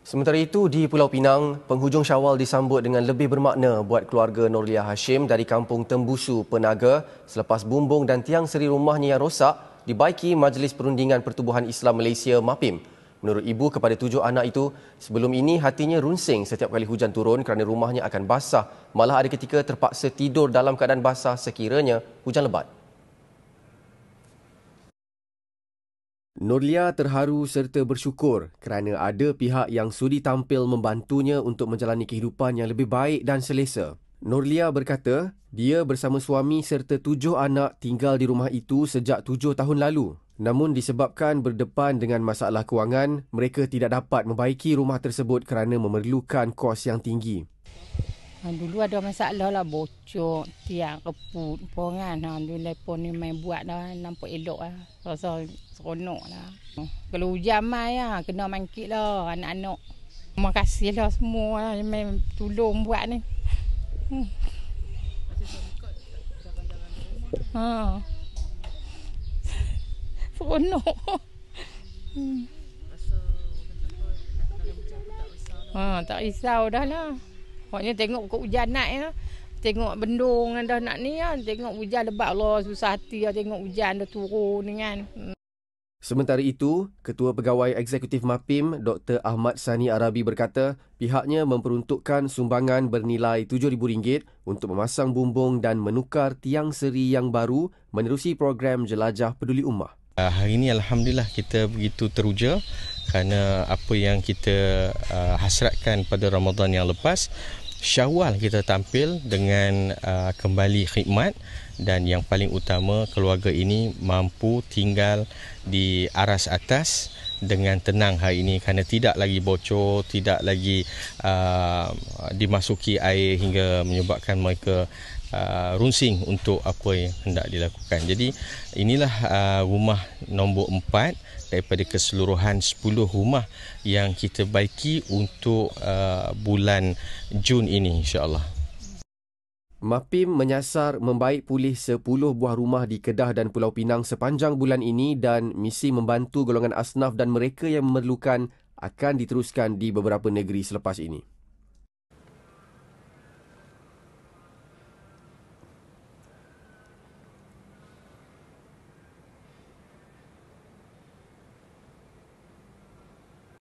Sementara itu di Pulau Pinang, penghujung Syawal disambut dengan lebih bermakna buat keluarga Norlia Hashim dari Kampung Tembusu, Penaga selepas bumbung dan tiang seri rumahnya yang rosak dibaiki Majlis Perundingan Pertubuhan Islam Malaysia MAPIM. Menurut ibu kepada tujuh anak itu, sebelum ini hatinya runsing setiap kali hujan turun kerana rumahnya akan basah, malah ada ketika terpaksa tidur dalam keadaan basah sekiranya hujan lebat. Nurlia terharu serta bersyukur kerana ada pihak yang sudi tampil membantunya untuk menjalani kehidupan yang lebih baik dan selesa. Nurlia berkata, dia bersama suami serta tujuh anak tinggal di rumah itu sejak tujuh tahun lalu. Namun disebabkan berdepan dengan masalah kewangan, mereka tidak dapat membaiki rumah tersebut kerana memerlukan kos yang tinggi. Ha, dulu ada masalah lah bocor tiang keput pongan ha dulu lepon ni main buat dah nampak elok lah rasa seronok lah kalau hujan mai lah kena mangkit lah anak-anak terima kasih lah semua lah yang main tolong buat ni hmm. ha seronok hmm. Ha, tak risau dah lah. Maknanya tengok pokok hujan naik ya. Tengok bendung dah nak ni ya. Tengok hujan lebat Allah susah hati ya. Tengok hujan dah turun ni kan. Hmm. Sementara itu, Ketua Pegawai Eksekutif MAPIM Dr. Ahmad Sani Arabi berkata pihaknya memperuntukkan sumbangan bernilai RM7,000 untuk memasang bumbung dan menukar tiang seri yang baru menerusi program Jelajah Peduli ummah. Ah, hari ini alhamdulillah kita begitu teruja kerana apa yang kita uh, hasratkan pada Ramadan yang lepas Syawal kita tampil dengan uh, kembali khidmat dan yang paling utama keluarga ini mampu tinggal di aras atas dengan tenang hari ini kerana tidak lagi bocor, tidak lagi uh, dimasuki air hingga menyebabkan mereka uh, runsing untuk apa yang hendak dilakukan. Jadi inilah uh, rumah nombor 4 daripada keseluruhan 10 rumah yang kita baiki untuk uh, bulan Jun ini insya-Allah. MAPIM menyasar membaik pulih 10 buah rumah di Kedah dan Pulau Pinang sepanjang bulan ini dan misi membantu golongan asnaf dan mereka yang memerlukan akan diteruskan di beberapa negeri selepas ini.